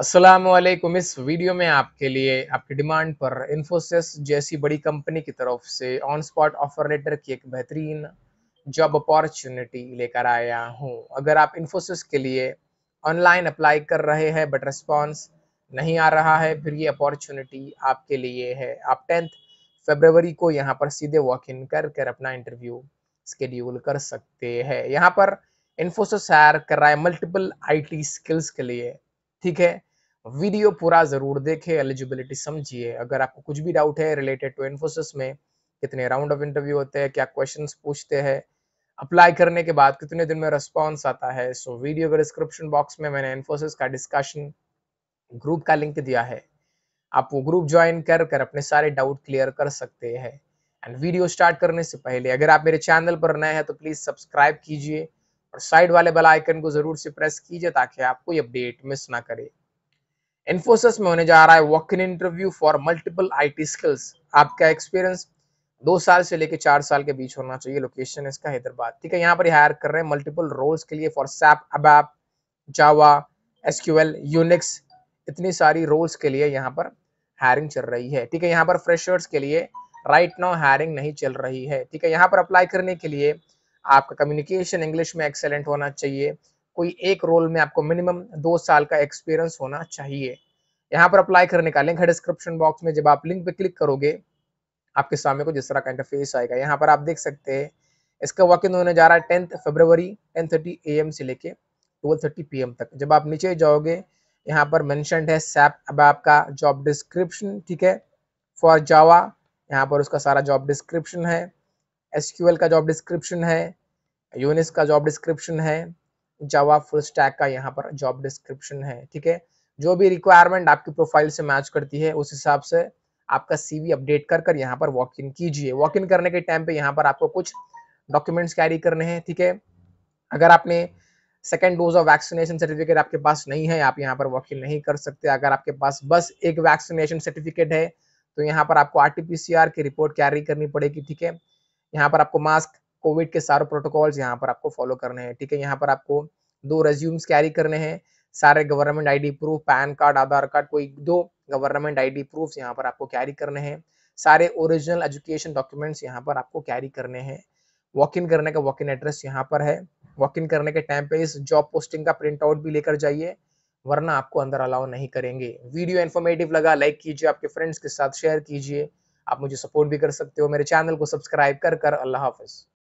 असलम इस वीडियो में आपके लिए आपकी डिमांड पर इन्फोसिस जैसी बड़ी कंपनी की तरफ से ऑन स्पॉट ऑफर लेटर की एक बेहतरीन जॉब अपॉर्चुनिटी लेकर आया हूँ अगर आप इन्फोसिस के लिए ऑनलाइन अप्लाई कर रहे हैं बट रिस्पॉन्स नहीं आ रहा है फिर ये अपॉर्चुनिटी आपके लिए है आप टेंथ फेबरवरी को यहाँ पर सीधे वॉक इन कर कर अपना इंटरव्यू स्केड्यूल कर सकते हैं यहाँ पर इन्फोसिस हायर कर रहा है मल्टीपल टी स्किल्स के लिए ठीक है वीडियो पूरा जरूर देखें एलिजिबिलिटी समझिए अगर आपको कुछ भी डाउट है रिलेटेड टू इन्फोसिस में कितने राउंड ऑफ इंटरव्यू होते हैं क्या क्वेश्चन पूछते हैं अप्लाई करने के बाद कितने दिन में रिस्पॉन्स आता है सो वीडियो के डिस्क्रिप्शन बॉक्स में मैंने इन्फोसिस का डिस्कशन ग्रुप का लिंक दिया है आप वो ग्रुप ज्वाइन कर कर अपने सारे डाउट क्लियर कर सकते हैं एंड वीडियो स्टार्ट करने से पहले अगर आप मेरे चैनल पर नए हैं तो प्लीज़ सब्सक्राइब कीजिए और साइड वाले बेल आइकन को ज़रूर से प्रेस कीजिए ताकि आपको अपडेट मिस ना करे इन्फोसिस में होने जा रहा है walk in interview for multiple IT skills आपका एक्सपीरियंस दो साल से लेकर चार साल के बीच होना चाहिए लोकेशन इसका हैदराबाद ठीक है यहाँ पर हायर कर रहे हैं मल्टीपल रोल्स के लिए for SAP ABAP Java SQL Unix इतनी सारी रोल्स के लिए यहाँ पर हायरिंग चल रही है ठीक है यहाँ पर फ्रेशर्स के लिए राइट नाउ हायरिंग नहीं चल रही है ठीक है यहाँ पर अप्लाई करने के लिए आपका कम्युनिकेशन इंग्लिश में एक्सेलेंट होना चाहिए कोई एक रोल में आपको मिनिमम दो साल का एक्सपीरियंस होना चाहिए यहाँ पर अप्लाई करने का लिंक है डिस्क्रिप्शन बॉक्स में जब आप लिंक पे क्लिक करोगे आपके सामने को जिस तरह का इंटरफेस आएगा यहाँ पर आप देख सकते हैं इसका वॉकिंग होने जा रहा है tenth February ten thirty A से लेके ट्वेल्व थर्टी पी तक जब आप नीचे जाओगे यहाँ पर मैं है सैप अब आपका जॉब डिस्क्रिप्शन ठीक है फॉर जावा यहाँ पर उसका सारा जॉब डिस्क्रिप्शन है एस का जॉब डिस्क्रिप्शन है यूनिस का जॉब डिस्क्रिप्शन है जावा फुल स्टैक का यहाँ पर जॉब डिस्क्रिप्शन है ठीक है जो भी रिक्वायरमेंट आपकी प्रोफाइल से मैच करती है उस हिसाब से आपका सीवी अपडेट कर कर यहाँ पर वॉक इन कीजिए वॉक इन करने के टाइम पे यहाँ पर आपको कुछ डॉक्यूमेंट्स कैरी करने हैं ठीक है अगर आपने second dose of vaccination certificate आपके पास नहीं है आप यहाँ पर वॉक इन नहीं कर सकते अगर आपके पास बस एक वैक्सीनेशन सर्टिफिकेट है तो यहाँ पर आपको आर की रिपोर्ट कैरी करनी पड़ेगी ठीक है यहाँ पर आपको मास्क कोविड के सारे प्रोटोकॉल्स यहाँ पर आपको फॉलो करने हैं ठीक है यहाँ पर आपको दो रेज्यूम्स कैरी करने हैं सारे government ID proof PAN card Aadhaar card कोई दो गवर्नमेंट आईडी प्रूफ यहाँ पर आपको कैरी करने हैं सारे ओरिजिनल एजुकेशन डॉक्यूमेंट्स यहाँ पर आपको कैरी करने हैं वॉक इन करने का वॉक इन एड्रेस यहाँ पर है वॉक इन करने के टाइम पे इस जॉब पोस्टिंग का प्रिंट आउट भी लेकर जाइए वरना आपको अंदर अलाउ नहीं करेंगे वीडियो इन्फॉर्मेटिव लगा लाइक कीजिए आपके फ्रेंड्स के साथ शेयर कीजिए आप मुझे सपोर्ट भी कर सकते हो मेरे चैनल को सब्सक्राइब कर कर अल्लाह हाफिज़